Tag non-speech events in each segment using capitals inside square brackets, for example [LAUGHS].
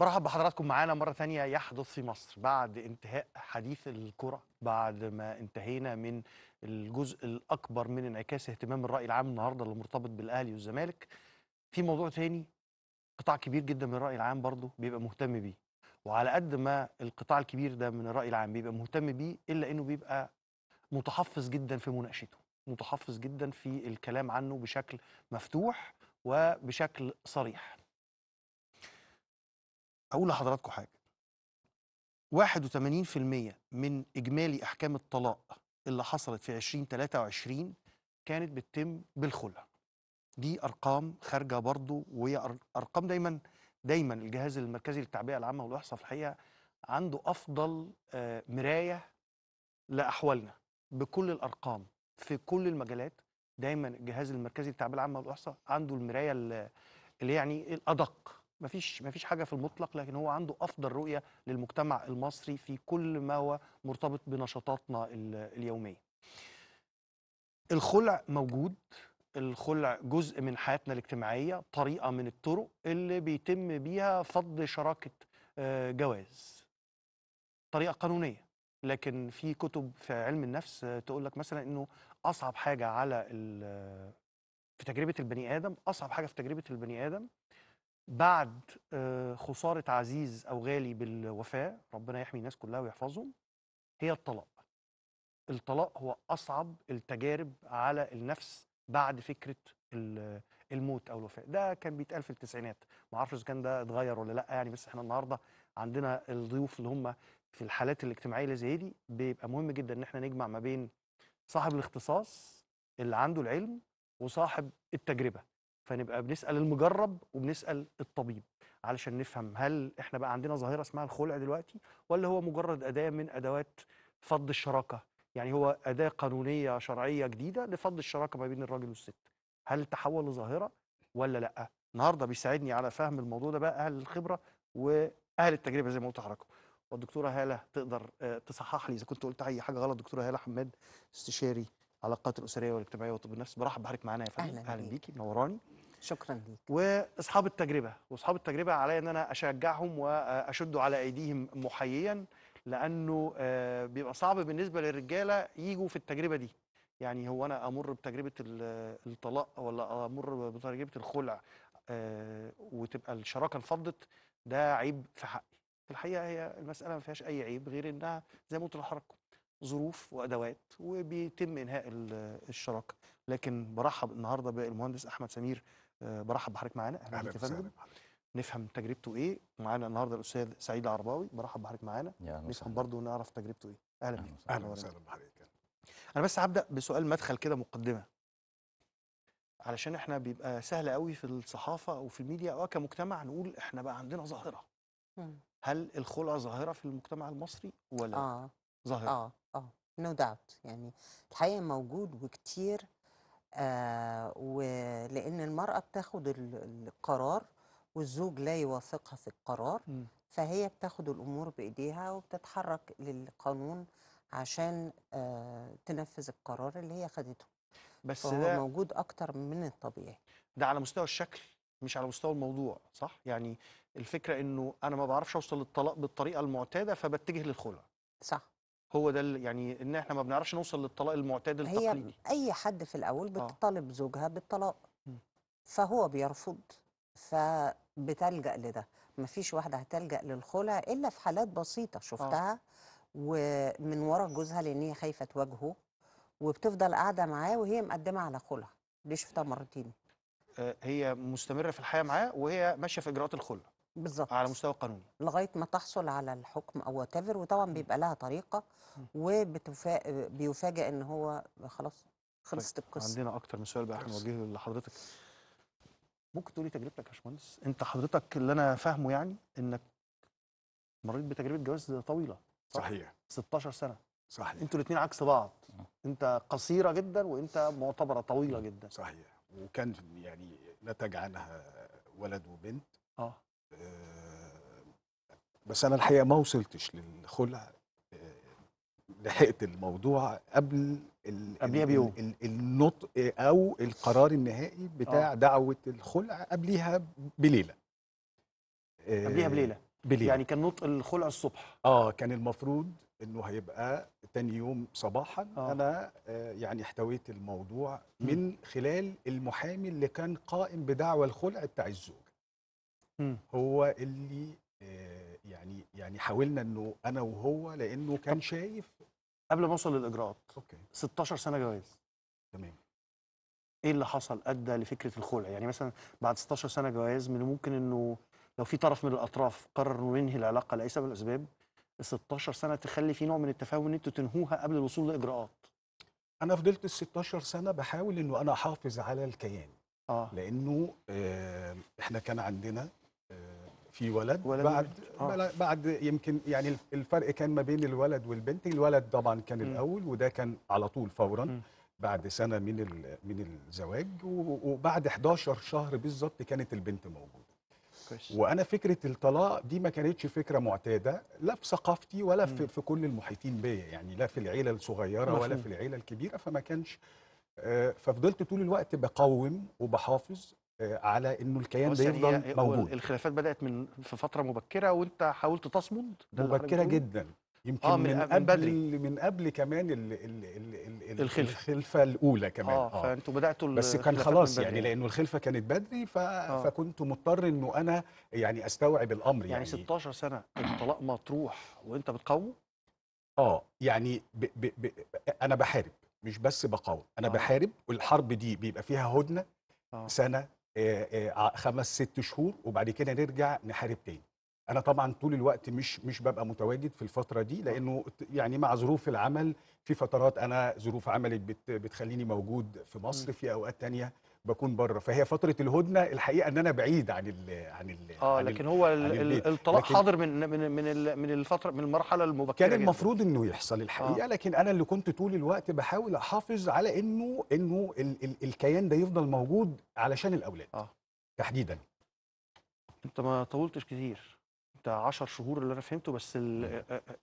مرحبا بحضراتكم معانا مرة ثانية يحدث في مصر بعد انتهاء حديث الكرة بعد ما انتهينا من الجزء الأكبر من انعكاس اهتمام الرأي العام النهاردة اللي مرتبط بالأهلي والزمالك في موضوع ثاني قطاع كبير جدا من الرأي العام برضه بيبقى مهتم بيه وعلى قد ما القطاع الكبير ده من الرأي العام بيبقى مهتم بيه إلا إنه بيبقى متحفظ جدا في مناقشته متحفظ جدا في الكلام عنه بشكل مفتوح وبشكل صريح اقول لحضراتكم حاجه 81% من اجمالي احكام الطلاق اللي حصلت في 2023 كانت بتتم بالخلع دي ارقام خارجه برضو وهي ارقام دايما دايما الجهاز المركزي للتعبئه العامه والاحصاء في الحقيقه عنده افضل آه، مرايه لاحوالنا بكل الارقام في كل المجالات دايما الجهاز المركزي للتعبئه العامه والاحصاء عنده المرايه اللي يعني الادق مفيش مفيش حاجه في المطلق لكن هو عنده افضل رؤيه للمجتمع المصري في كل ما هو مرتبط بنشاطاتنا اليوميه. الخلع موجود الخلع جزء من حياتنا الاجتماعيه طريقه من الطرق اللي بيتم بيها فض شراكه آه، جواز. طريقه قانونيه لكن في كتب في علم النفس آه، تقول لك مثلا انه اصعب حاجه على في تجربه البني ادم اصعب حاجه في تجربه البني ادم بعد آه، خسارة عزيز أو غالي بالوفاة ربنا يحمي الناس كلها ويحفظهم هي الطلاق الطلاق هو أصعب التجارب على النفس بعد فكرة الموت أو الوفاة ده كان بيتقال في التسعينات ما اعرفش إذا كان ده اتغير ولا لأ يعني بس إحنا النهاردة عندنا الضيوف اللي هم في الحالات الاجتماعية اللي زي دي بيبقى مهم جدا إن إحنا نجمع ما بين صاحب الاختصاص اللي عنده العلم وصاحب التجربة فنبقى بنسال المجرب وبنسال الطبيب علشان نفهم هل احنا بقى عندنا ظاهره اسمها الخلع دلوقتي ولا هو مجرد اداه من ادوات فض الشراكه يعني هو اداه قانونيه شرعيه جديده لفض الشراكه ما بين الراجل والست هل تحول لظاهره ولا لا النهارده بيساعدني على فهم الموضوع ده بقى اهل الخبره واهل التجربه زي ما قلت حضراتكم والدكتوره هاله تقدر آه، تصحح لي اذا كنت قلت اي حاجه غلط دكتوره هاله حماد استشاري علاقات الاسريه والاجتماعيه وطب النفس برحب بحضرتك معانا يا فندم اهلا, أهلا بيكي منوراني شكرا ليك واصحاب التجربه واصحاب التجربه علي ان انا اشجعهم واشد على ايديهم محييا لانه آه، بيبقى صعب بالنسبه للرجاله يجوا في التجربه دي يعني هو انا امر بتجربه الطلاق ولا امر بتجربه الخلع آه، وتبقى الشراكه انفضت ده عيب في حقي في الحقيقه هي المساله ما فيهاش اي عيب غير انها زي ما قلت ظروف وادوات وبيتم انهاء الشراكه لكن برحب النهارده بالمهندس احمد سمير آه، برحب بحضرتك معانا اهلا بيك يا فندم نفهم تجربته ايه معانا النهارده الاستاذ سعيد العرباوي برحب بحضرتك معانا نفهم برضه نعرف تجربته ايه اهلا بيك اهلا وسهلا بحضرتك انا بس هبدا بسؤال مدخل كده مقدمه علشان احنا بيبقى سهل قوي في الصحافه او في الميديا او كمجتمع نقول احنا بقى عندنا ظاهره هل الخلع ظاهره في المجتمع المصري ولا اه ظاهره اه اه نو no يعني الحقيقه موجود وكتير آه، ولأن المرأة بتاخد القرار والزوج لا يوافقها في القرار فهي بتاخد الأمور بإيديها وبتتحرك للقانون عشان آه، تنفذ القرار اللي هي خدته بس هو ده موجود أكتر من الطبيعي ده على مستوى الشكل مش على مستوى الموضوع صح؟ يعني الفكرة إنه أنا ما بعرفش أوصل للطلاق بالطريقة المعتادة فبتجه للخلع صح هو ده يعني ان احنا ما بنعرفش نوصل للطلاق المعتاد التقليدي هي اي حد في الاول آه. بتطالب زوجها بالطلاق فهو بيرفض فبتلجأ لده ما فيش واحدة هتلجأ للخلع إلا في حالات بسيطة شفتها آه. ومن ورا جوزها لأن هي خايفة تواجهه وبتفضل قاعدة معاه وهي مقدمة على خلع دي شفتها مرتين آه هي مستمرة في الحياة معاه وهي ماشية في إجراءات الخلع بالظبط على مستوى قانوني لغايه ما تحصل على الحكم او تافر وطبعا بيبقى لها طريقه وبيفاجئ بيفاجئ ان هو خلاص خلصت طيب، القصه عندنا اكتر من سؤال بقى احنا نوجهه لحضرتك ممكن تقولي تجربتك يا باشمهندس انت حضرتك اللي انا فاهمه يعني انك مريت بتجربه جواز طويله صح؟ صحيح 16 سنه صحيح انتوا الاثنين عكس بعض انت قصيره جدا وانت معتبره طويله جدا صحيح وكان يعني نتج عنها ولد وبنت اه بس انا الحقيقه ما وصلتش للخلع آه، لحقت الموضوع قبل قبليها بيوم النطق او القرار النهائي بتاع أوه. دعوه الخلع قبليها بليله قبليها آه، بليله بليله يعني كان نطق الخلع الصبح اه كان المفروض انه هيبقى تاني يوم صباحا أوه. انا آه، يعني احتويت الموضوع من خلال المحامي اللي كان قائم بدعوى الخلع بتاع الزوج هو اللي آه، يعني يعني حاولنا انه انا وهو لانه كان شايف قبل ما اوصل للاجراءات اوكي 16 سنه جواز تمام ايه اللي حصل ادى لفكره الخلع يعني مثلا بعد 16 سنه جواز من الممكن انه لو في طرف من الاطراف قرر انه ينهي العلاقه لاي سبب من الاسباب 16 سنه تخلي في نوع من التفاهم ان انتوا تنهوها قبل الوصول لاجراءات انا فضلت ال 16 سنه بحاول انه انا احافظ على الكيان آه. لانه آه، احنا كان عندنا في ولد, ولد بعد آه. بعد يمكن يعني الفرق كان ما بين الولد والبنت الولد طبعا كان م. الاول وده كان على طول فورا م. بعد سنه من من الزواج وبعد 11 شهر بالظبط كانت البنت موجوده وانا فكره الطلاق دي ما كانتش فكره معتاده لا في ثقافتي ولا في, في كل المحيطين بيا يعني لا في العيله الصغيره ولا في العيله الكبيره فما كانش آه، ففضلت طول الوقت بقوم وبحافظ على انه الكيان ده يعني يفضل موجود الخلافات بدات من في فتره مبكره وانت حاولت تصمد مبكره جدا يمكن آه من, من قبل بدري. من قبل كمان الـ الـ الـ الـ الخلفة. الخلفه الخلفه الاولى كمان اه, آه. فانتوا بداتوا بس كان خلاص يعني،, يعني لانه الخلفه كانت بدري ف... آه. فكنت مضطر انه انا يعني استوعب الامر يعني يعني 16 سنه الطلاق مطروح وانت بتقاوم اه يعني ب... ب... ب... انا بحارب مش بس بقاوم انا آه. بحارب والحرب دي بيبقى فيها هدنه آه. سنه خمس ست شهور وبعد كده نرجع نحارب تاني انا طبعا طول الوقت مش مش ببقى متواجد في الفتره دي آه. لانه يعني مع ظروف العمل في فترات انا ظروف عملي بتخليني موجود في مصر في اوقات تانية بكون بره فهي فتره الهدنه الحقيقه ان انا بعيد عن الـ عن الـ اه لكن هو الطلاق حاضر من من من من الفتره من المرحله المبكره كان المفروض انه يحصل الحقيقه آه. لكن انا اللي كنت طول الوقت بحاول احافظ على انه انه الـ الـ الكيان ده يفضل موجود علشان الاولاد آه. تحديدا انت ما طولتش كتير انت 10 شهور اللي انا فهمته بس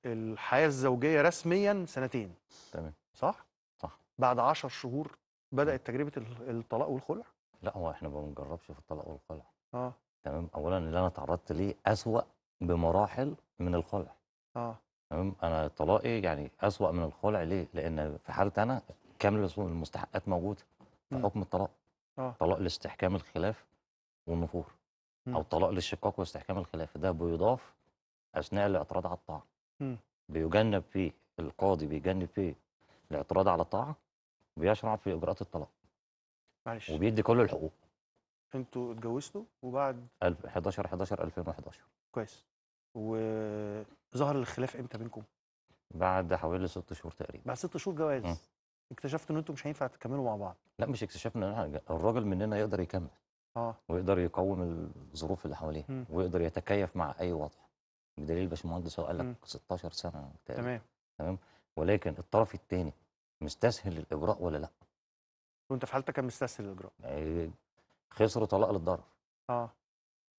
الحياه الزوجيه رسميا سنتين تمام صح صح بعد 10 شهور بدأت تجربة الطلاق والخلع؟ لا هو احنا ما بنجربش في الطلاق والخلع اه تمام اولا اللي انا تعرضت ليه اسوأ بمراحل من الخلع اه تمام انا طلاقي يعني اسوأ من الخلع ليه؟ لان في حاله انا كامل المستحقات موجوده في حكم الطلاق اه طلاق لاستحكام الخلاف والنفور او طلاق للشقاق واستحكام الخلاف ده بيضاف اثناء الاعتراض على الطاعه بيجنب فيه القاضي بيجنب فيه الاعتراض على الطاعه بيشرع في اجراءات الطلاق معلش وبيدي كل الحقوق انتوا اتجوزتوا وبعد 11 11 2011 كويس وظهر الخلاف امتى بينكم؟ بعد حوالي ست شهور تقريبا بعد ست شهور جواز م. اكتشفتوا ان انتوا مش هينفع تكملوا مع بعض لا مش اكتشفنا ان احنا الراجل مننا يقدر يكمل اه ويقدر يقوم الظروف اللي حواليه م. ويقدر يتكيف مع اي وضع بدليل باشمهندس هو قال لك 16 سنه تقريبا تمام تمام ولكن الطرف الثاني مستسهل الإجراء ولا لأ وانت في حالتك كان مستسهل الإجراء آه، خسر طلاق للضرر اه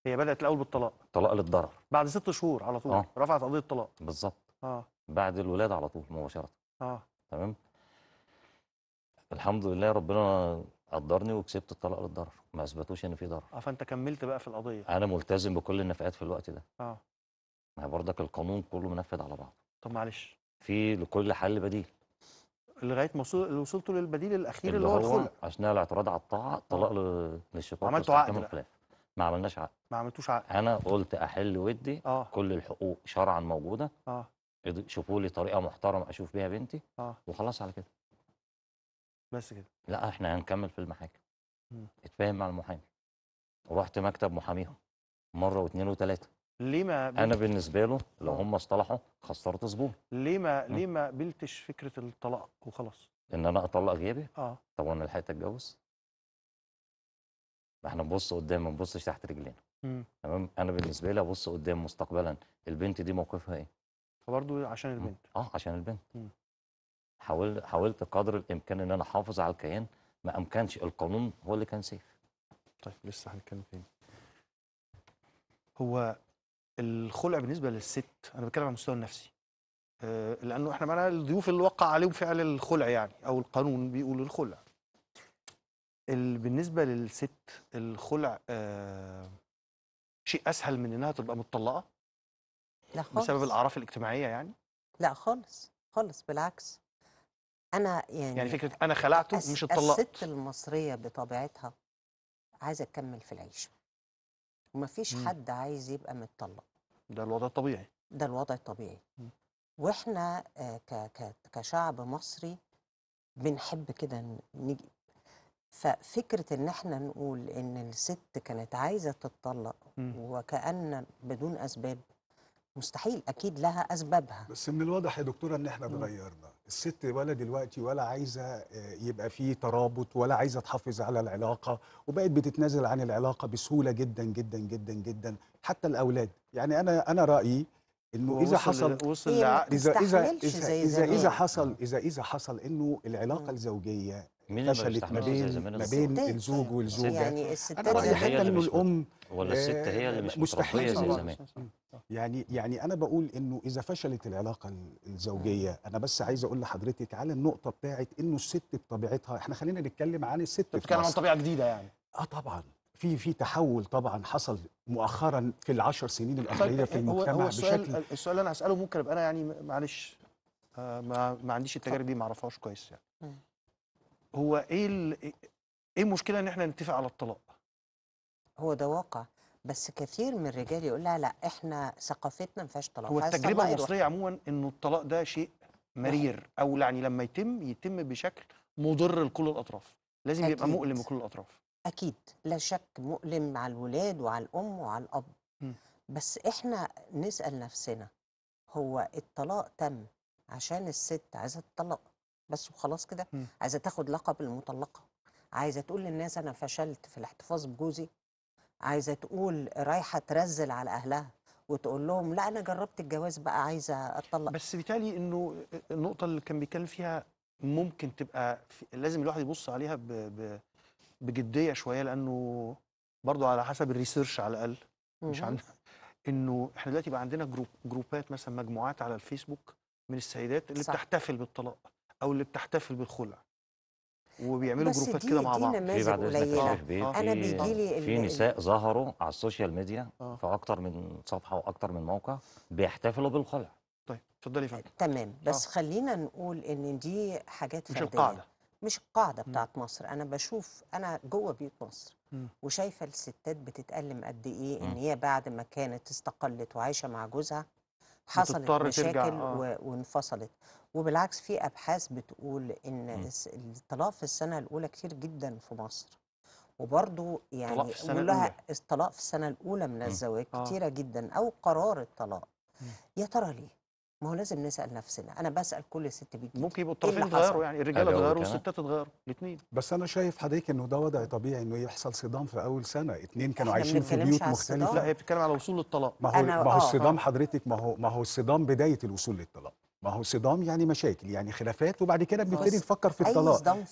هي بدأت الأول بالطلاق طلاق للضرر بعد ست شهور على طول آه. رفعت قضية طلاق بالظبط اه بعد الولاد على طول مباشرة اه تمام الحمد لله ربنا قدرني وكسبت الطلاق للضرر ما اثبتوش ان في ضرر اه فانت كملت بقى في القضيه انا ملتزم بكل النفقات في الوقت ده اه ما هي برضك القانون كله منفذ على بعضه طب معلش في لكل حل بديل لغايه ما وصلتوا للبديل الاخير اللي, هو الخلع اثناء الاعتراض على الطاعه طلاق للشقاق عملتوا عقد ما عملناش عقد ما عملتوش عقد انا قلت احل ودي آه. كل الحقوق شرعا موجوده اه شوفوا لي طريقه محترمه اشوف بيها بنتي آه. وخلاص على كده بس كده لا احنا هنكمل في المحاكم اتفاهم مع المحامي ورحت مكتب محاميهم مره واثنين وثلاثه ليه ما انا بالنسبه له لو هم اصطلحوا خسرت زبون ليه ما ليه ما قبلتش فكره الطلاق وخلاص ان انا اطلق غيابي اه طب وانا لحقت اتجوز احنا نبص قدام ما نبصش تحت رجلينا تمام انا بالنسبه لي ابص قدام مستقبلا البنت دي موقفها ايه فبرضه عشان البنت مم. اه عشان البنت حاول حاولت قدر الامكان ان انا احافظ على الكيان ما امكنش القانون هو اللي كان سيف طيب لسه هنتكلم تاني هو الخلع بالنسبه للست انا بتكلم على المستوى النفسي آه، لانه احنا معنا الضيوف اللي وقع عليهم فعل الخلع يعني او القانون بيقول الخلع بالنسبه للست الخلع آه، شيء اسهل من انها تبقى متطلقه لا خالص بسبب الاعراف الاجتماعيه يعني لا خالص خالص بالعكس انا يعني يعني فكره انا خلعته مش اتطلقت الست المصريه بطبيعتها عايزه تكمل في العيشه وما فيش إمم. حد عايز يبقى متطلق ده الوضع الطبيعي ده الوضع الطبيعي إمم. واحنا آه، كشعب مصري بنحب كده نيجي ففكرة ان احنا نقول ان الست كانت عايزة تتطلق إمم. وكأن بدون اسباب مستحيل اكيد لها اسبابها بس من الواضح يا دكتورة ان احنا اتغيرنا الست ولا دلوقتي ولا عايزه آه، يبقى في ترابط ولا عايزه تحافظ على العلاقه وبقت بتتنازل عن العلاقه بسهوله جدا جدا جدا جدا حتى الاولاد يعني انا انا رايي انه اذا حصل وصل إيه، لعقد إذا, إذا, إذا, إذا, اذا حصل آه. اذا اذا حصل انه العلاقه الزوجيه فشلت ما بين ما بين الزوج والزوجه يعني الستات حتى انه الام ولا الست هي اللي آه، مش متربيه زي زمان يعني يعني انا بقول انه اذا فشلت العلاقه الزوجيه انا بس عايز اقول لحضرتك على النقطه بتاعت انه الست بطبيعتها احنا خلينا نتكلم عن الست بتتكلم عن طبيعه جديده يعني اه طبعا في في تحول طبعا حصل مؤخرا في العشر سنين طيب، الاخيره في آه، المجتمع هو السؤال بشكل السؤال اللي انا هساله ممكن ابقى انا يعني معلش آه، ما, ما عنديش التجارب دي ما اعرفهاش كويس يعني هو ايه ايه المشكله ان احنا نتفق على الطلاق هو ده واقع بس كثير من الرجال يقول لها لا احنا ثقافتنا ما فيهاش طلاق هو التجربه المصريه عموما انه الطلاق ده شيء مرير او يعني لما يتم يتم بشكل مضر لكل الاطراف لازم أكيد. يبقى مؤلم لكل الاطراف اكيد لا شك مؤلم على الولاد وعلى الام وعلى الاب م. بس احنا نسال نفسنا هو الطلاق تم عشان الست عايزه تطلق بس وخلاص كده عايزه تاخد لقب المطلقه عايزه تقول للناس انا فشلت في الاحتفاظ بجوزي عايزه تقول رايحه ترزل على اهلها وتقول لهم لا انا جربت الجواز بقى عايزه اتطلق بس بيتهيألي انه النقطه اللي كان بيتكلم فيها ممكن تبقى في لازم الواحد يبص عليها ب ب بجديه شويه لانه برضه على حسب الريسيرش على الاقل مش عندنا انه احنا دلوقتي بقى عندنا جروب جروبات مثلا مجموعات على الفيسبوك من السيدات اللي صح. بتحتفل بالطلاق او اللي بتحتفل بالخلع وبيعملوا جروبات كده مع بعض في بعد اذنك انا بيجي لي في نساء ظهروا على السوشيال ميديا آه. في اكتر من صفحه واكتر من موقع بيحتفلوا بالخلع طيب اتفضلي فندم تمام بس آه. خلينا نقول ان دي حاجات مش فرديه القاعده مش القاعده بتاعت مصر انا بشوف انا جوه بيوت مصر وشايفه الستات بتتالم قد ايه ان هي بعد ما كانت استقلت وعايشه مع جوزها حصلت مشاكل آه. وانفصلت وبالعكس في ابحاث بتقول ان إمم. الطلاق في السنه الاولى كتير جدا في مصر وبرضه يعني كلها الطلاق في السنه الاولى من إمم. الزواج آه. كتيره آه. جدا او قرار الطلاق إمم. يا ترى ليه ما هو لازم نسال نفسنا انا بسال كل ست بيجي ممكن يبقوا إيه الطرفين اتغيروا يعني الرجاله اتغيروا والستات اتغيروا الاثنين بس انا شايف حضرتك انه ده وضع طبيعي انه يحصل صدام في اول سنه اثنين كانوا عايشين في بيوت مختلفه لا هي بتتكلم على وصول للطلاق ما هو ما هو الصدام آه، آه. حضرتك ما هو ما هو الصدام بدايه الوصول للطلاق ما هو صدام يعني مشاكل يعني خلافات وبعد كده بنبتدي نفكر في الطلاق اي صدام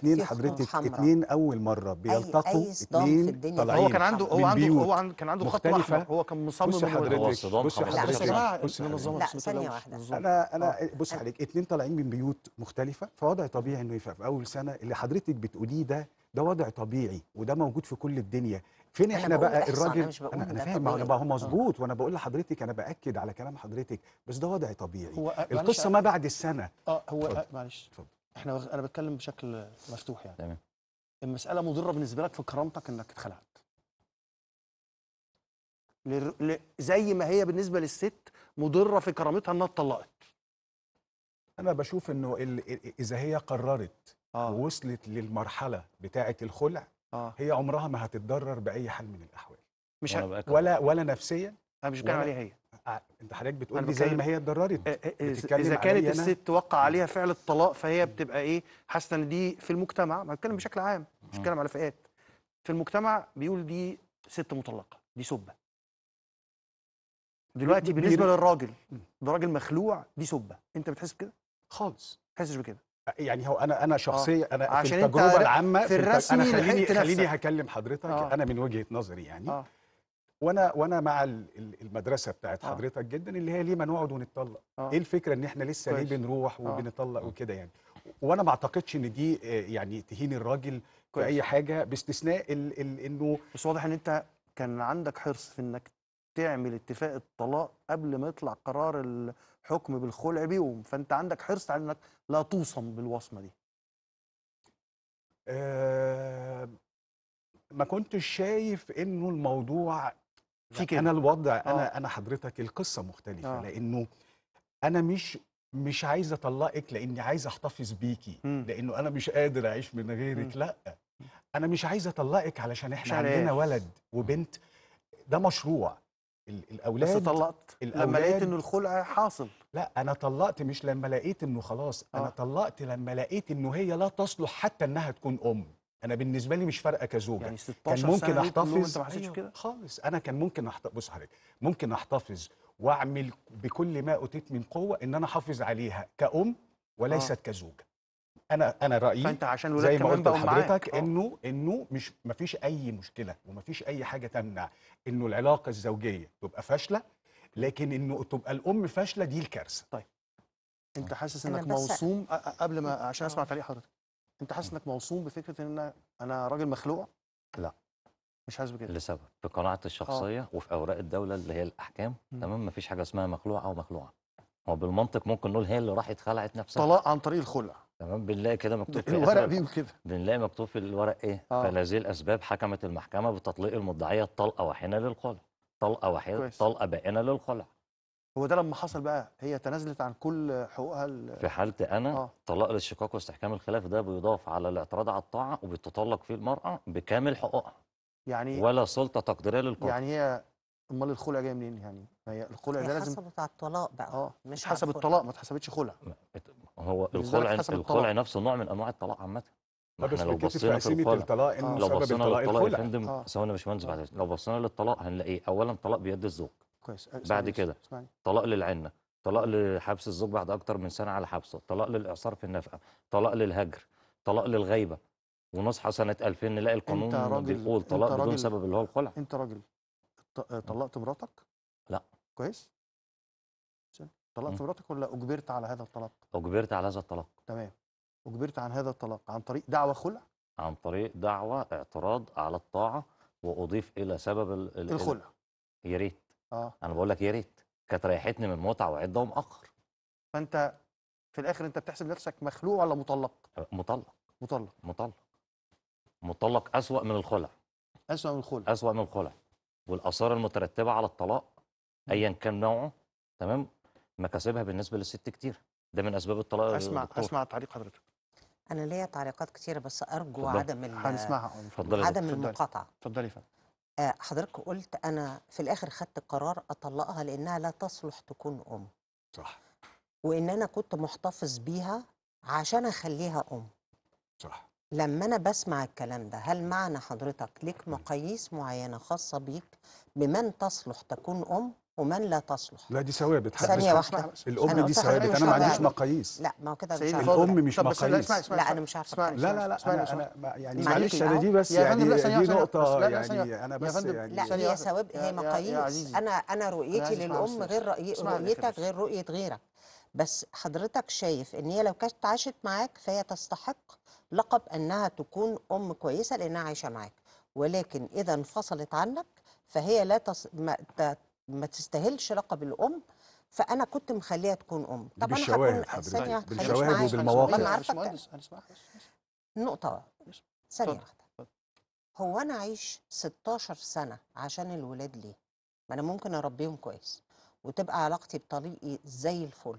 في حضرتك اثنين اول مره بيلتقوا اثنين طالعين هو كان عنده هو عنده هو عنده كان عنده خط احمر هو كان مصمم بصي حضرتك بصي حضرتك بصي حضرتك ثانيه واحده انا انا آه. بصي حضرتك اثنين طالعين من بيوت مختلفه فوضع طبيعي انه يفهم في اول سنه اللي حضرتك بتقوليه ده ده وضع طبيعي وده موجود في كل الدنيا فين احنا بقى الراجل انا, أنا فاهم ما هو آه. مظبوط وانا بقول لحضرتك انا باكد على كلام حضرتك بس ده وضع طبيعي هو آه، القصه ما بعد السنه اه هو آه، معلش احنا انا بتكلم بشكل مفتوح يعني تمام المساله مضره بالنسبه لك في كرامتك انك اتخلعت ل... زي ما هي بالنسبه للست مضره في كرامتها انها اتطلقت انا بشوف انه ال... اذا هي قررت آه. ووصلت للمرحله بتاعه الخلع آه. هي عمرها ما هتتضرر باي حال من الاحوال مش ه... ولا ولا نفسيا انا مش بتكلم عليها هي آه. انت حضرتك بتقول لي زي ما هي اتضررت إيه، إيه، إيه، اذا كانت الست وقع عليها فعل الطلاق فهي بتبقى ايه حاسه ان دي في المجتمع ما بتكلم بشكل عام مش بتكلم على فئات في المجتمع بيقول دي ست مطلقه دي سبه دلوقتي بالنسبه للراجل ده راجل مخلوع دي سبه انت بتحس بكده خالص ما بتحسش بكده يعني هو انا انا شخصيا آه. انا عشان في التجربه العامه في الرسمي انا خليني خليني هكلم حضرتك آه. انا من وجهه نظري يعني آه. وانا وانا مع المدرسه بتاعت آه. حضرتك جدا اللي هي ليه ما نقعد ونتطلق آه. ايه الفكره ان احنا لسه ليه بنروح آه. وبنطلق آه. وكده يعني وانا ما اعتقدش ان دي يعني تهين الراجل كويش. في اي حاجه باستثناء الـ الـ انه بس واضح ان انت كان عندك حرص في انك تعمل اتفاق الطلاق قبل ما يطلع قرار حكم بالخلع بيهم فانت عندك حرص على انك لا توصم بالوصمه دي أه ما كنتش شايف انه الموضوع في كده. انا الوضع أوه. انا آه. انا حضرتك القصه مختلفه أوه. لانه انا مش مش عايز اطلقك لاني عايز احتفظ بيكي م. لانه انا مش قادر اعيش من غيرك م. لا انا مش عايز اطلقك علشان احنا عندنا ولد وبنت ده مشروع الاولاد بس طلقت الأولاد لما لقيت انه الخلع حاصل لا انا طلقت مش لما لقيت انه خلاص آه. انا طلقت لما لقيت انه هي لا تصلح حتى انها تكون ام انا بالنسبه لي مش فارقه كزوجه يعني 16 كان ممكن سنة احتفظ انت ما حسيتش أيوه كده خالص انا كان ممكن احتفظ بص حضرتك ممكن احتفظ واعمل بكل ما اوتيت من قوه ان انا احافظ عليها كأم وليست آه. كزوجه انا انا رايي فانت عشان زي ما قلت لحضرتك آه. انه انه مش مفيش اي مشكله ومفيش اي حاجه تمنع انه العلاقه الزوجيه تبقى فاشله لكن انه تبقى الام فاشله دي الكارثه طيب انت حاسس انك موصوم قبل ما عشان اسمع آه. تعليق حضرتك انت حاسس انك موصوم بفكره ان انا راجل مخلوع لا مش حاسس بكده لسبب في قناعتي الشخصيه أوه. وفي اوراق الدوله اللي هي الاحكام م. تمام مفيش حاجه اسمها مخلوع او مخلوعه هو بالمنطق ممكن نقول هي اللي راحت خلعت نفسها طلاق عن طريق الخلع تمام بنلاقي كده مكتوب في [LAUGHS] الورق بيقول كده بنلاقي مكتوب في الورق ايه آه. فلهذه الاسباب حكمت المحكمه بتطليق المدعيه الطلقه واحده للخلع طلقه واحده طلقه بائنه للخلع هو ده لما حصل بقى هي تنازلت عن كل حقوقها ال... في حالتي انا آه. طلاق الاشقاق واستحكام الخلاف ده بيضاف على الاعتراض على الطاعه وبتطلق فيه المراه بكامل حقوقها يعني ولا سلطه تقديريه للقاضي يعني هي امال الخلع جايه منين يعني هي الخلع ده لازم حسبت على الطلاق بقى آه. مش حسب الطلاق ما اتحسبتش خلع هو الخلع الخلع نفسه نوع من انواع الطلاق عامه احنا لو بصينا في الخلع الطلاق انه لو سبب بصينا للطلاق يا فندم آه. ثواني يا باشمهندس بعد لو بصينا للطلاق هنلاقيه اولا طلاق بيد الزوج كويس بعد كده طلاق للعنه طلاق لحبس الزوج بعد اكتر من سنه على حبسه طلاق للاعصار في النفقه طلاق للهجر طلاق للغيبه ونصحى سنه 2000 نلاقي القانون بيقول طلاق بدون سبب اللي هو الخلع انت راجل طلقت مراتك لا كويس طلقت مراتك ولا اجبرت على هذا الطلاق اجبرت على هذا الطلاق تمام اجبرت عن هذا الطلاق عن طريق دعوه خلع عن طريق دعوه اعتراض على الطاعه واضيف الى سبب ال... الخلع يا ريت اه انا بقول لك يا ريت كانت ريحتني من متعه وعده ومأخر فانت في الاخر انت بتحسب نفسك مخلوع ولا مطلق مطلق مطلق مطلق مطلق اسوا من الخلع اسوا من الخلع اسوا من الخلع والاثار المترتبه على الطلاق ايا كان نوعه تمام مكاسبها بالنسبه للست كتير ده من اسباب الطلاق اسمع الدكتور. اسمع تعليق حضرتك انا ليا تعليقات كتير بس ارجو فضل. عدم هنسمعها آه، عدم المقاطعه اتفضلي فندم آه، حضرتك قلت انا في الاخر خدت قرار اطلقها لانها لا تصلح تكون ام صح وان انا كنت محتفظ بيها عشان اخليها ام صح لما انا بسمع الكلام ده هل معنى حضرتك ليك مقاييس معينه خاصه بيك بمن تصلح تكون ام ومن لا تصلح لا دي ثوابت ثانيه واحده الام دي ثوابت انا ما عنديش مقاييس لا ما هو كده مش الام مش مقاييس لا انا مش عارفه لا لا لا انا يعني معلش انا دي بس يعني دي نقطه يعني انا بس يعني لا يعني يعني هي ثوابت هي مقاييس انا انا رؤيتي للام غير رؤيتك غير رؤيه غيرك بس حضرتك شايف ان هي لو كانت عاشت معاك فهي تستحق لقب انها تكون ام كويسه لانها عايشه معاك ولكن اذا انفصلت عنك فهي لا تص... ما... ما تستاهلش لقب الام فانا كنت مخليها تكون ام طب انا هكون ثانيه بالشواهد وبالمواقف انا عارفه نقطه ثانيه واحده هو انا عايش 16 سنه عشان الولاد ليه ما انا ممكن اربيهم كويس وتبقى علاقتي بطليقي زي الفل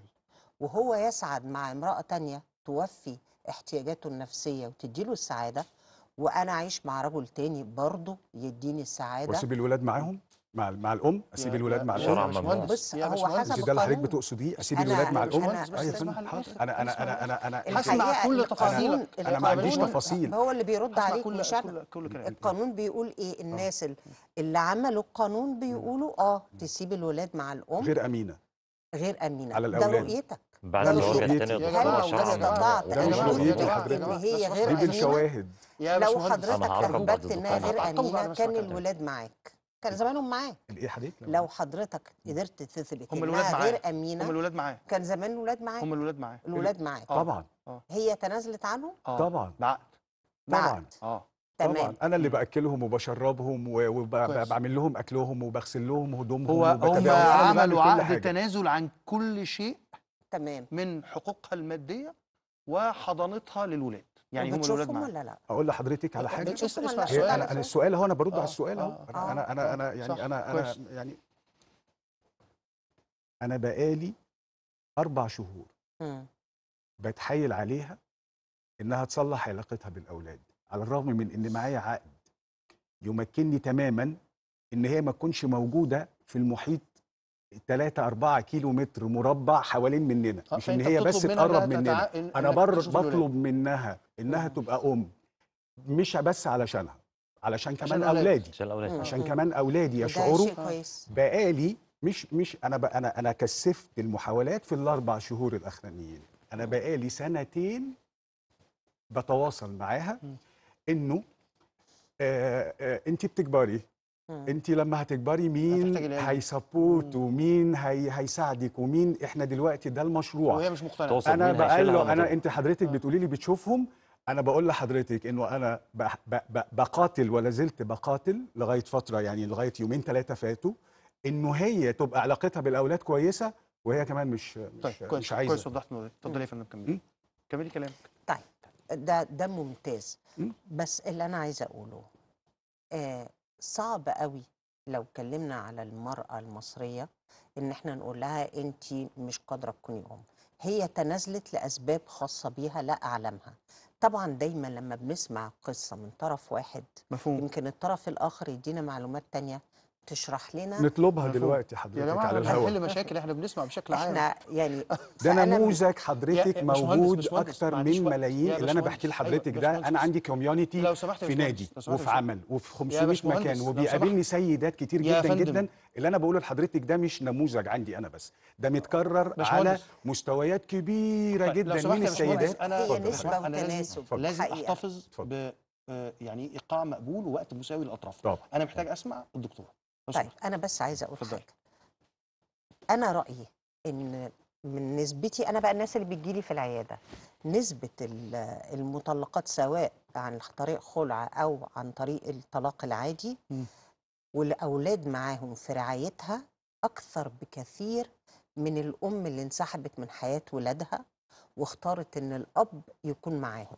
وهو يسعد مع امراه تانية توفي احتياجاته النفسيه وتديله السعاده وانا اعيش مع رجل تاني برضه يديني السعاده واسيب الولاد معاهم مع مع الام اسيب الولاد مع الام ممنوع بس هو حسب ده اللي حضرتك بتقصديه اسيب الولاد مع الام ايوه انا انا انا انا انا اسمع كل تفاصيل انا ما عنديش تفاصيل هو اللي بيرد عليك مش انا القانون بيقول ايه الناس اللي عملوا القانون بيقولوا اه تسيب الولاد مع الام غير امينه غير امينه على الاولاد ده رؤيتك بعد ما وجدتني استطعت ان تثبت ان هي غير امينه لو حضرتك اثبتت انها غير امينه كان الولاد معاك كان زمانهم معاه يا حضرتك لو حضرتك قدرت تثبت هم الولاد معاه غير امينه هم الولاد معاه كان زمان الولاد معاه هم الولاد معاه الولاد معاه آه. طبعا آه. هي تنازلت عنه آه. طبعا بعقد طبعا اه تمام طبعا انا اللي باكلهم وبشربهم وبعمل لهم اكلهم وبغسل لهم هدومهم هو هم عملوا عقد تنازل عن كل شيء تمام من حقوقها الماديه وحضانتها للولاد يعني هم الاولاد ولا لا اقول لحضرتك على حاجه اسمع انا انا السؤال هو انا برد على آه. السؤال اهو آه. انا انا انا يعني انا انا يعني انا بقالي اربع شهور بتحايل عليها انها تصلح علاقتها بالاولاد على الرغم من ان معايا عقد يمكنني تماما ان هي ما تكونش موجوده في المحيط 3 4 كيلو متر مربع حوالين مننا آه، مش ان هي بس تقرب مننا انا بر... بطلب منها انها تبقى ام مش بس علشانها علشان كمان عشان اولادي عشان عشان كمان اولادي يشعروا بقالي مش مش انا انا انا كثفت المحاولات في الاربع شهور الاخرانيين انا بقالي سنتين بتواصل معاها انه آه آه انت بتكبري أنتِ لمّا هتكبري مين هتحتاجي هيسبورت ومين هي هيساعدك ومين إحنا دلوقتي ده المشروع. وهي مش مقتنعة. أنا بقول له أنا أنتِ حضرتك آه. بتقولي لي بتشوفهم أنا بقول لحضرتك إنه أنا بقاتل ولا زلت بقاتل لغاية فترة يعني لغاية يومين ثلاثه فاتوا إنه هي تبقى علاقتها بالأولاد كويسة وهي كمان مش طيب مش مش كويس كويس وضحت النقطة اتفضلي يا فندم كملي. كملي كلامك. طيب ده ده ممتاز بس اللي انا عايزه اقوله آه صعب قوي لو اتكلمنا على المرأة المصرية إن احنا نقول لها أنت مش قادرة تكوني أم هي تنازلت لأسباب خاصة بيها لا أعلمها طبعا دايما لما بنسمع قصة من طرف واحد مفهوم يمكن الطرف الآخر يدينا معلومات تانية تشرح لنا نطلبها دلوقتي حضرتك يا على الهواء نحل مشاكل احنا بنسمع بشكل عام احنا يعني [LAUGHS] ده نموذج حضرتك موجود اكتر من ملايين اللي انا بحكي أيوة، لحضرتك ده انا عندي كوميونتي في نادي وفي عمل وفي 500 مكان وبيقابلني سيدات كتير جدا جدا اللي انا بقوله لحضرتك ده مش نموذج عندي انا بس ده متكرر على مستويات كبيره طيب، جدا من السيدات انا نسبه وتناسب لازم احتفظ ب آه، يعني ايقاع مقبول ووقت مساوي للاطراف انا محتاج اسمع الدكتور طيب انا بس عايزه اقول حاجه انا رايي ان من نسبتي انا بقى الناس اللي بتجيلي في العياده نسبه المطلقات سواء عن طريق خلعه او عن طريق الطلاق العادي إمم. والاولاد معاهم في رعايتها اكثر بكثير من الام اللي انسحبت من حياه ولادها واختارت ان الاب يكون معاهم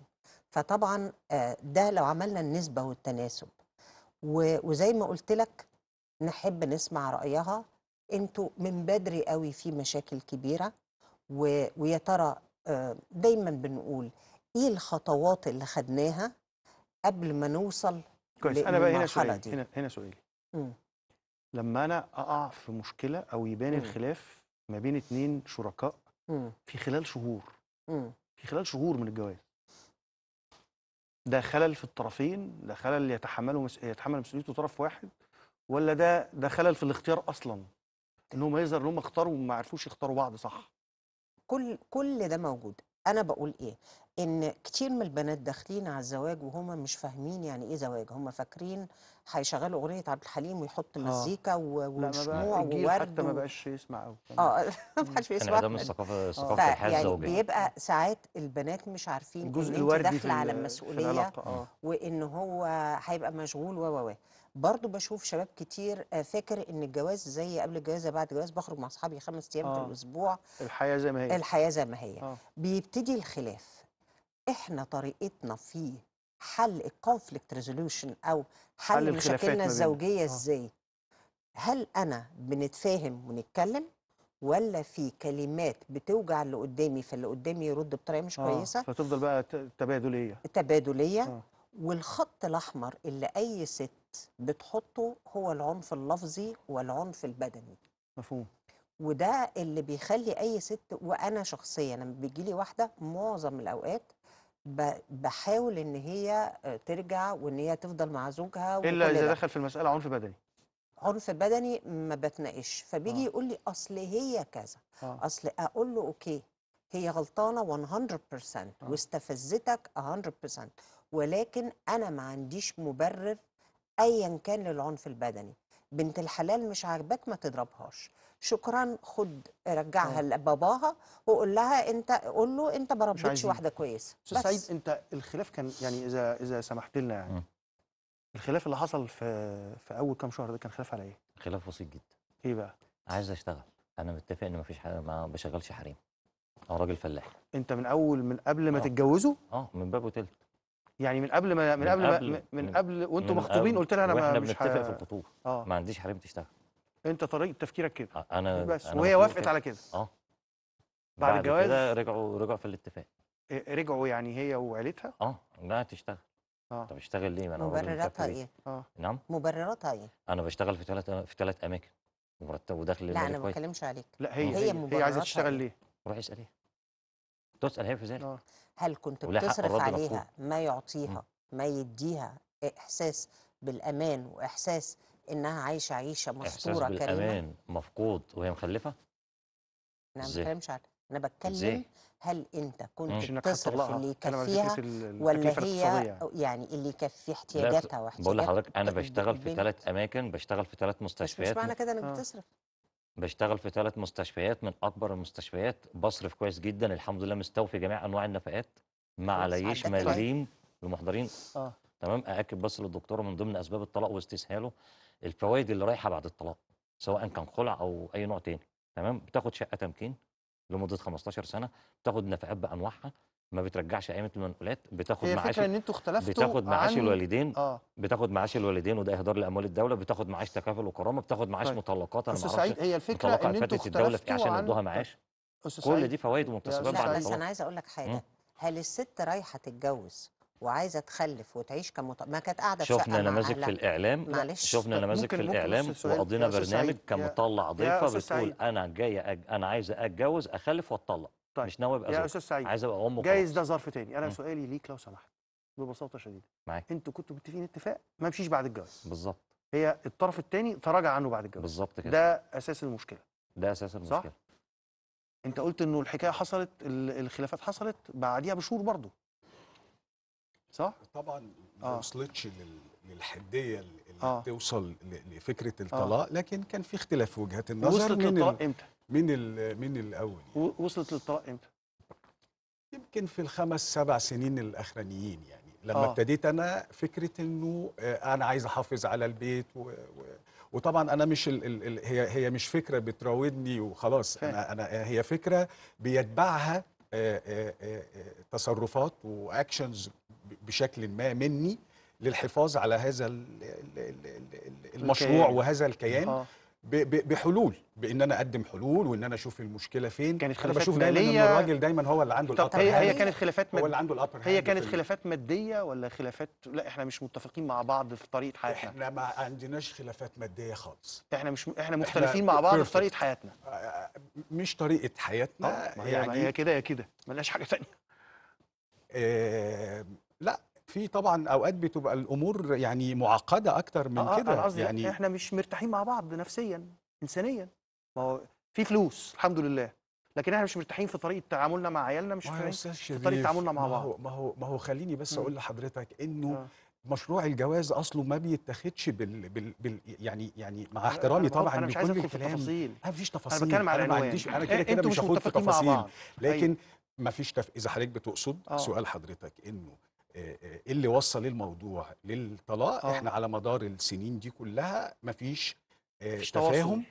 فطبعا آه، ده لو عملنا النسبه والتناسب وزي ما قلت لك نحب نسمع رأيها انتوا من بدري قوي في مشاكل كبيرة و... ويا ترى آه، دايما بنقول ايه الخطوات اللي خدناها قبل ما نوصل كويس انا بقى هنا سؤالي هنا هنا سؤالي لما انا اقع في مشكله او يبان الخلاف ما بين اتنين شركاء م. في خلال شهور م. في خلال شهور من الجواز ده خلل في الطرفين ده خلل يتحمله مس... يتحمل مسؤوليته طرف واحد ولا ده ده خلل في الاختيار اصلا ان هم يظهر ان هم اختاروا وما عرفوش يختاروا بعض صح كل كل ده موجود انا بقول ايه ان كتير من البنات داخلين على الزواج وهم مش فاهمين يعني ايه زواج هم فاكرين هيشغلوا اغنيه عبد الحليم ويحط آه. مزيكا وشموع وورد حتى ما بقاش يسمع قوي اه [LAUGHS] ما حدش بيسمع يعني من الثقافه آه. الثقافه الحياه يعني الزوجيه يعني بيبقى ساعات البنات مش عارفين الجزء الوردي داخله على المسؤوليه آه. وان هو هيبقى مشغول و و برضو بشوف شباب كتير آه، فاكر ان الجواز زي قبل الجواز بعد الجواز بخرج مع اصحابي خمس ايام في آه. الاسبوع الحياه زي ما هي الحياه زي ما هي أوه. بيبتدي الخلاف احنا طريقتنا في حل الكونفليكت ريزوليوشن او حل, حل مشاكلنا الزوجيه أوه. ازاي هل انا بنتفاهم ونتكلم ولا في كلمات بتوجع اللي قدامي فاللي قدامي يرد بطريقه مش آه. كويسه فتفضل بقى تبادليه تبادليه آه. والخط الاحمر اللي اي ست بتحطه هو العنف اللفظي والعنف البدني مفهوم وده اللي بيخلي اي ست وانا شخصيا لما بيجي لي واحده معظم الاوقات بحاول ان هي آه، ترجع وان هي تفضل مع زوجها الا اذا دخل في المساله عنف بدني عنف بدني ما بتناقش فبيجي آه. يقول لي اصل هي كذا آه. اصل اقول له اوكي هي غلطانه 100% آه. واستفزتك 100% ولكن انا ما عنديش مبرر ايا كان للعنف البدني بنت الحلال مش عاجباك ما تضربهاش شكرا خد رجعها طيب. لباباها وقول لها انت قول له انت ما ربيتش واحده كويسه استاذ سعيد انت الخلاف كان يعني اذا اذا سمحت لنا يعني الخلاف اللي حصل في في اول كام شهر ده كان خلاف على ايه؟ خلاف بسيط جدا ايه بقى؟ عايز اشتغل انا متفق ان مفيش حاجه ما بشغلش حريم انا راجل فلاح انت من اول من قبل ما أه. تتجوزوا؟ اه من باب وتلت يعني من قبل ما من, قبل, قبل ما من, قبل وانتم مخطوبين قلت لها انا ما مش بنتفق في الخطوبه آه. ما عنديش حريم تشتغل انت طريقه تفكيرك كده انا إيه بس أنا وهي وافقت على كده اه بعد, بعد الجواز كده رجعوا رجعوا في الاتفاق إيه، رجعوا يعني هي وعيلتها اه لا تشتغل اه طب اشتغل ليه ما انا مبرراتها ايه اه نعم مبرراتها ايه انا بشتغل في ثلاث في ثلاث اماكن مرتب ودخل لا انا ما بتكلمش عليك لا هي هي, هي, هي عايزه تشتغل إيه؟ ليه روح اساليها تسال هي في ذلك هل كنت بتصرف عليها ما يعطيها ما يديها إحساس بالأمان وإحساس إنها عايشة عيشة مستورة كريمة إحساس بالأمان كريمة. مفقود وهي مخلفة؟ أنا ما بتكلمش على أنا بتكلم زي. هل أنت كنت بتصرف اللي يكفيها ولا هي يعني اللي يكفي احتياجاتها واحتياجاتها بقول لحضرتك أنا بشتغل في ثلاث أماكن بشتغل في ثلاث مستشفيات مش معنى كده إنك آه. بتصرف بشتغل في ثلاث مستشفيات من اكبر المستشفيات بصرف كويس جدا الحمد لله مستوفي جميع انواع النفقات ما عليش مليم المحضرين اه تمام ااكد بس للدكتور من ضمن اسباب الطلاق واستسهاله الفوائد اللي رايحه بعد الطلاق سواء كان خلع او اي نوع تاني تمام بتاخد شقه تمكين لمده 15 سنه بتاخد نفقات بانواعها ما بترجعش قيمه المنقولات بتاخد هي معاش ان انتوا اختلفتوا بتاخد معاش عن... الوالدين آه. بتاخد معاش الوالدين وده اهدار لاموال الدوله بتاخد معاش تكافل وكرامه بتاخد معاش طيب. مطلقات انا معرفش سعيد هي الفكره ان انتوا الدوله في عشان يدوها معاش كل دي فوائد ومكتسبات بعد بس انا عايز اقول لك حاجه هل الست رايحه تتجوز وعايزه تخلف وتعيش كمط... ما كانت قاعده في شفنا نماذج في الاعلام معلش شفنا نماذج في الاعلام وقضينا برنامج كمطلع ضيفه بتقول انا جايه انا عايزه اتجوز اخلف واتطلق طيب مش ناوي ابقى يا استاذ سعيد عايز ابقى امك جايز ده ظرف تاني انا م. سؤالي ليك لو سمحت ببساطه شديده معاك انتوا كنتوا متفقين اتفاق ما يمشيش بعد الجواز بالظبط هي الطرف الثاني تراجع عنه بعد الجواز بالظبط كده ده اساس المشكله ده اساس المشكله صح؟ انت قلت انه الحكايه حصلت الخلافات حصلت بعديها بشهور برضه صح طبعا ما آه. وصلتش للحديه اللي آه. توصل لفكره آه. الطلاق آه. لكن كان في اختلاف وجهات النظر وصلت للطلاق امتى مين مين الاول يعني؟ وصلت للطلاق امتى؟ يمكن في الخمس سبع سنين الاخرانيين يعني لما آه. ابتديت انا فكره انه آه، انا عايز احافظ على البيت و... و... وطبعا انا مش ال... ال... ال... هي هي مش فكره بتراودني وخلاص فهم. انا انا آه، هي فكره بيتبعها آه، تصرفات واكشنز بشكل ما مني للحفاظ على هذا المشروع وهذا الكيان آه. بحلول بان انا اقدم حلول وان انا اشوف المشكله فين كانت خلافات بشوف دايما مالية ان الراجل دايما هو اللي عنده الابر هي, هي كانت خلافات هو اللي عنده الابر هي كانت خلافات ماديه ولا خلافات لا احنا مش متفقين مع بعض في طريقه حياتنا احنا ما عندناش خلافات ماديه خالص احنا مش احنا مختلفين احنا مع بعض perfect. في طريقه حياتنا آه، آه، مش طريقه حياتنا آه، يعني هي كده يا كده ملناش حاجه ثانيه اه... لا في طبعا اوقات بتبقى الامور يعني معقده اكتر من آه كده أنا قصدي يعني احنا مش مرتاحين مع بعض نفسيا انسانيا ما هو في فلوس الحمد لله لكن احنا مش مرتاحين في طريقه تعاملنا مع عيالنا مش في طريقه تعاملنا مع بعض ما هو ما هو, ما هو خليني بس اقول لحضرتك انه آه. مشروع الجواز اصله ما بيتاخدش بال, بال, بال يعني يعني مع احترامي طبعا أنا مش بكل الكلام تفاصيل. انا مفيش تفاصيل انا بتكلم على العنوان انا, إيه، كده كده مش هاخد في تفاصيل طيب. لكن مفيش تف... اذا حضرتك بتقصد آه. سؤال حضرتك انه ايه اللي وصل الموضوع للطلاق آه. احنا على مدار السنين دي كلها مفيش آه، تفاهم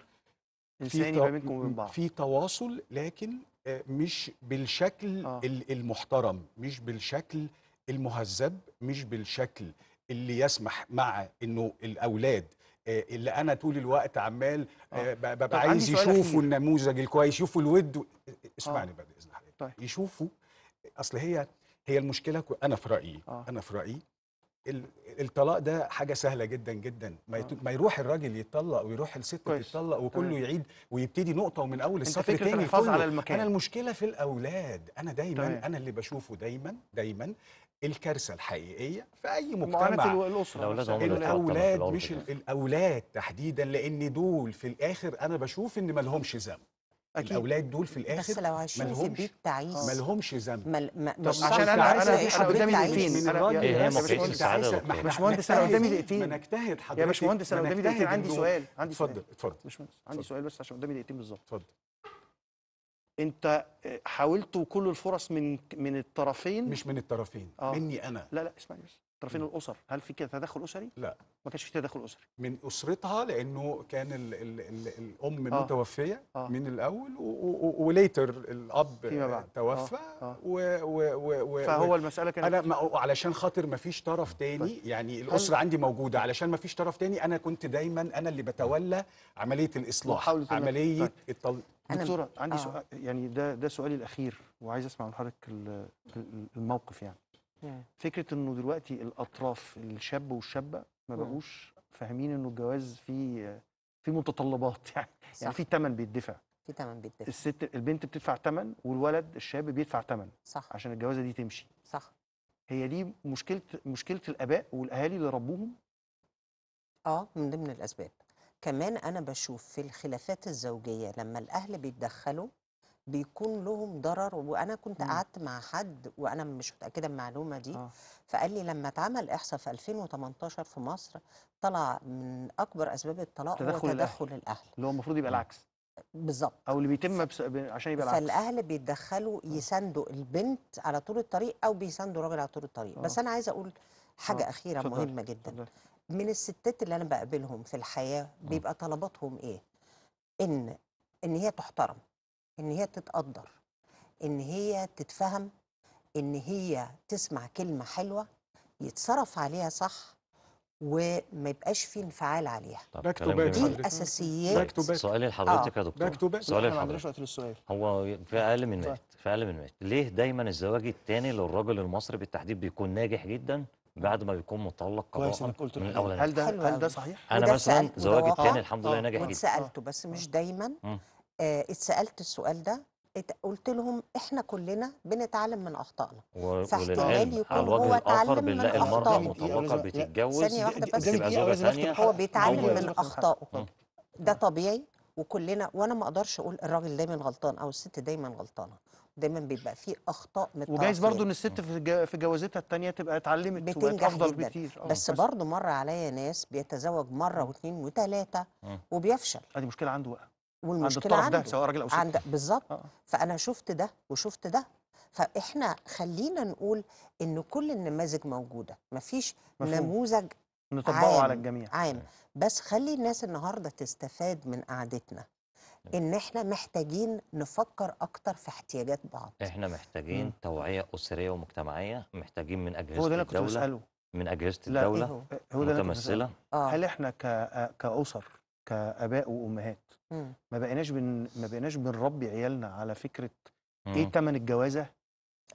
انساني ما بينكم وبين بعض في تواصل لكن آه، مش بالشكل آه. المحترم مش بالشكل المهذب مش بالشكل اللي يسمح مع انه الاولاد اللي انا طول الوقت عمال آه. ببقى عايز يشوفوا النموذج الكويس يشوفوا الود اسمعني آه. بقى باذن حضرتك طيب. يشوفوا اصل هي هي المشكله انا في رايي آه. انا في رايي الطلاق ده حاجه سهله جدا جدا ما, آه. ما يروح الراجل يتطلق ويروح الست تتطلق وكله تمام. يعيد ويبتدي نقطه ومن اول الصفر تاني على المكان. انا المشكله في الاولاد انا دايما طيب. انا اللي بشوفه دايما دايما الكارثه الحقيقيه في اي مجتمع الاسره الأولاد مش الاولاد تحديدا لان دول في الاخر انا بشوف ان ما لهمش ذنب أكيد. الاولاد دول في الاخر بس لو عايشين في بيت تعيس مالهمش ذنب م... طب عشان انا عايز انا قدامي دقيقتين انا إيه، يا باشمهندس يا باشمهندس انا قدامي دقيقتين ما نجتهد حضرتك يا باشمهندس انا قدامي دقيقتين عندي سؤال عندي سؤال اتفضل اتفضل باشمهندس عندي سؤال بس عشان قدامي دقيقتين بالظبط اتفضل انت آه، حاولت وكل الفرص من من الطرفين مش من الطرفين آه. مني انا لا لا اسمعني بس طرفين الاسر هل في كده تدخل اسري لا ما كانش في تدخل اسري من اسرتها لانه كان الـ الـ الـ الام آه. متوفيه آه. من الاول وليتر الاب توفى آه. آه. و و و و فهو المساله كانت انا ما علشان خاطر ما فيش طرف تاني طيب. يعني الاسره عندي موجوده علشان ما فيش طرف تاني انا كنت دايما انا اللي بتولى عمليه الاصلاح عمليه طيب. التل... دكتوره عندي آه. سؤال يعني ده ده سؤالي الاخير وعايز اسمع من حضرتك الموقف يعني فكره انه دلوقتي الاطراف الشاب والشابه ما بقوش فاهمين انه الجواز فيه في متطلبات [LAUGHS] يعني،, يعني صح. يعني في ثمن بيدفع في ثمن بيدفع الست البنت بتدفع ثمن والولد الشاب بيدفع ثمن صح عشان الجوازه دي تمشي صح هي دي مشكله مشكله الاباء والاهالي اللي ربوهم اه من ضمن الاسباب كمان انا بشوف في الخلافات الزوجيه لما الاهل بيتدخلوا بيكون لهم ضرر وانا كنت مم. قعدت مع حد وانا مش متاكده من المعلومه دي أوه. فقال لي لما اتعمل احصاء في 2018 في مصر طلع من اكبر اسباب الطلاق تدخل هو تدخل الاهل, الأهل. اللي هو المفروض يبقى إمم. العكس بالظبط او اللي بيتم بس... عشان يبقى العكس فالاهل بيتدخلوا آه. يساندوا البنت على طول الطريق او بيساندوا الراجل على طول الطريق أوه. بس انا عايزه اقول حاجه أوه. اخيره صدر. مهمه جدا صدر. من الستات اللي انا بقابلهم في الحياه آه. بيبقى طلباتهم ايه ان ان هي تحترم ان هي تتقدر ان هي تتفهم ان هي تسمع كلمه حلوه يتصرف عليها صح وما يبقاش في انفعال عليها باك تو باك دي الاساسيات سؤالي لحضرتك آه. يا دكتور باك تو باك سؤالي لحضرتك هو آه. في اقل من مات في اقل من مات ليه دايما الزواج الثاني للراجل المصري بالتحديد بيكون ناجح جدا بعد ما بيكون مطلق قضاء من الاول هل ده هل ده صحيح انا مثلا زواجي الثاني آه. الحمد لله ناجح آه. جدا سالته بس مش دايما آه اتسالت السؤال ده قلت لهم احنا كلنا بنتعلم من اخطائنا و... فاحتمال يكون هو اتعلم من اخطائه يعني ثانيه واحده بس زوجه ثانيه يعني هو بيتعلم من اخطائه ده طبيعي وكلنا وانا ما اقدرش اقول الراجل دايما غلطان او الست دايما غلطانه دايما بيبقى فيه اخطاء من وجايز برضو ان الست في في جوازتها الثانيه تبقى اتعلمت بتنجح افضل جداً. بكتير آه، بس, بس برضو مر عليا ناس بيتزوج مره واثنين وثلاثه وبيفشل ادي مشكله عنده بقى والمشكله عند الطرف ده سواء راجل او ست عند بالظبط آه. فانا شفت ده وشفت ده فاحنا خلينا نقول ان كل النماذج موجوده مفيش مفهوم. نموذج نطبقه على الجميع عام بس خلي الناس النهارده تستفاد من قعدتنا ان احنا محتاجين نفكر اكتر في احتياجات بعض احنا محتاجين م. توعيه اسريه ومجتمعيه محتاجين من اجهزه هو ده الدوله كنت من اجهزه الدوله لا إيه هو؟ هو متمثله آه. هل احنا آه، كاسر كاباء وامهات إمم. ما بقيناش بن ما بقيناش بنربي عيالنا على فكره مم. ايه ثمن إمم. الجوازه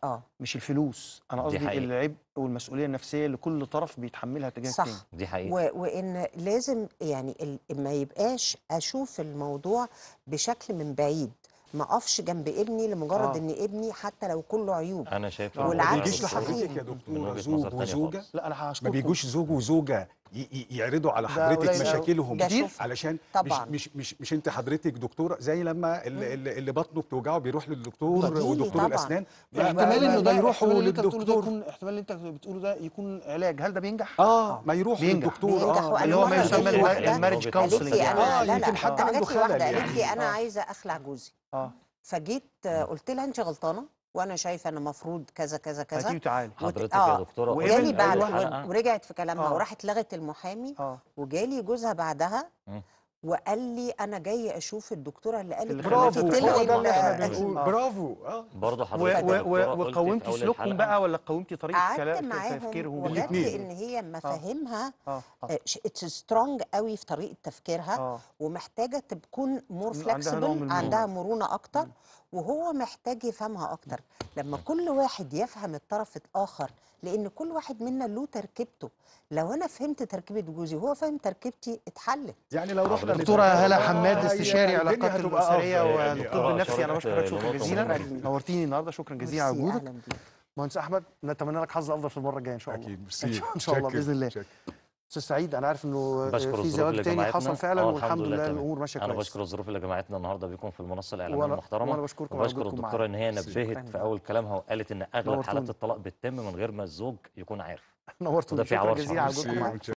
اه مش الفلوس انا قصدي العبء والمسؤوليه النفسيه اللي كل طرف بيتحملها تجاه صح. صح دي حقيقه و... وان لازم يعني ما يبقاش اشوف الموضوع بشكل من بعيد ما اقفش جنب ابني لمجرد آه. ان ابني حتى لو كله عيوب انا شايف والعكس صحيح يا دكتور زوج وزوجه لا انا هشكرك ما بيجوش زوج وزوجه يعرضوا على حضرتك مشاكلهم كتير علشان مش مش مش مش انت حضرتك دكتوره زي لما اللي, اللي بطنه بتوجعه بيروح للدكتور ودكتور طبعًا. الاسنان يعني احتمال انه ده يروحوا للدكتور يكون احتمال اللي انت بتقوله ده يكون علاج هل ده بينجح اه, آه. ما يروح للدكتور اه اللي هو ما يسمى المارج كونسلنج يعني. اه يمكن حد عنده خلل يعني انا آه. عايزه اخلع جوزي اه فجيت آه. قلت لها انت غلطانه وانا شايفه ان مفروض كذا كذا كذا هتيجي تعالي حضرتك آه. يا دكتوره وجالي بعد أيوة. ورجعت في كلامها آه. وراحت لغت المحامي آه. وجالي جوزها بعدها م. وقال لي انا جاي اشوف الدكتوره اللي قالت برافو برافو برافو آه. برضه حضرتك وقاومتي سلوكهم بقى ولا قاومتي طريقه كلام تفكيرهم وجدت إيه؟ ان هي آه. مفاهيمها سترونج آه. قوي في طريقه تفكيرها آه. ومحتاجه تكون مور فلكسبل عندها مرونه اكتر وهو محتاج يفهمها اكتر لما كل واحد يفهم الطرف الاخر لان كل واحد منا له تركيبته لو انا فهمت تركيبه جوزي وهو فاهم تركيبتي اتحلت يعني لو رحنا دكتوره هلا حماد استشاري علاقات الاسريه يعني والطب آه، النفسي انا بشكرك شكرا جزيلا يعني. نورتيني النهارده شكرا جزيلا على وجودك مهندس احمد نتمنى لك حظ افضل في المره الجايه ان شاء الله اكيد ان شاء الله باذن الله استاذ سعيد انا عارف انه آه، في زواج تاني حصل فعلا آه، والحمد لله الامور ماشيه كويس انا بشكر الظروف اللي جمعتنا النهارده بيكم في المنصه الاعلاميه المحترمه وانا بشكركم وبشكر الدكتوره ان هي نبهت في اول كلامها وقالت ان اغلب حالات الطلاق بتتم من غير ما الزوج يكون عارف [LAUGHS] نورتوا شكرا جزيل على وجودكم